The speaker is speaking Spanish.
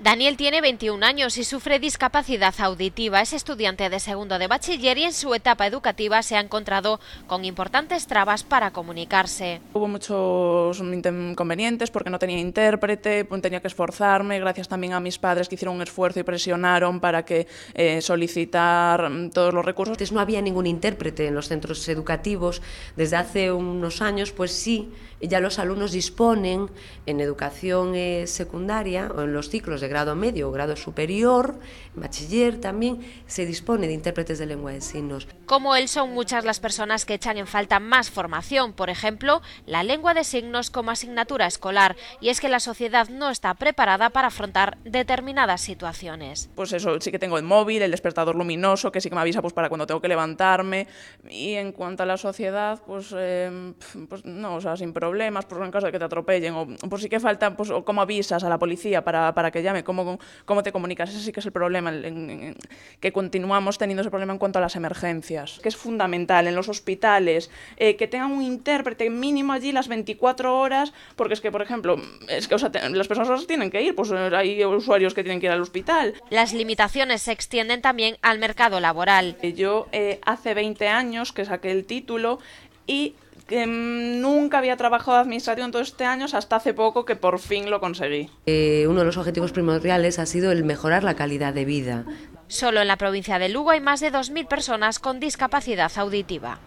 Daniel tiene 21 años y sufre discapacidad auditiva. Es estudiante de segundo de bachiller y en su etapa educativa se ha encontrado con importantes trabas para comunicarse. Hubo muchos inconvenientes porque no tenía intérprete, tenía que esforzarme, gracias también a mis padres que hicieron un esfuerzo y presionaron para que eh, solicitar mm, todos los recursos. Antes no había ningún intérprete en los centros educativos. Desde hace unos años, pues sí, ya los alumnos disponen en educación eh, secundaria o en los ciclos de grado medio o grado superior, bachiller también, se dispone de intérpretes de lengua de signos. Como él son muchas las personas que echan en falta más formación, por ejemplo, la lengua de signos como asignatura escolar, y es que la sociedad no está preparada para afrontar determinadas situaciones. Pues eso, sí que tengo el móvil, el despertador luminoso, que sí que me avisa pues para cuando tengo que levantarme, y en cuanto a la sociedad, pues, em, pues no, o sea, sin problemas, por en caso de que te atropellen, o por pues, sí que falta, pues, o cómo avisas a la policía para, para que llame ¿Cómo, te comunicas? Ese sí que es el problema, que continuamos teniendo ese problema en cuanto a las emergencias, que es fundamental en los hospitales, eh, que tengan un intérprete mínimo allí las 24 horas, porque es que, por ejemplo, es que las personas tienen que ir, pues eh, hay usuarios que tienen que ir al hospital. Las limitaciones se extienden también al mercado laboral. Yo eh, hace 20 años que saqué el título y que mm, nunca había trabajado de administración todos este años hasta hace poco que por fin lo conseguí. Eh, uno de los objetivos primordiales ha sido el mejorar la calidad de vida. Solo en la provincia de Lugo hay más de 2.000 personas con discapacidad auditiva.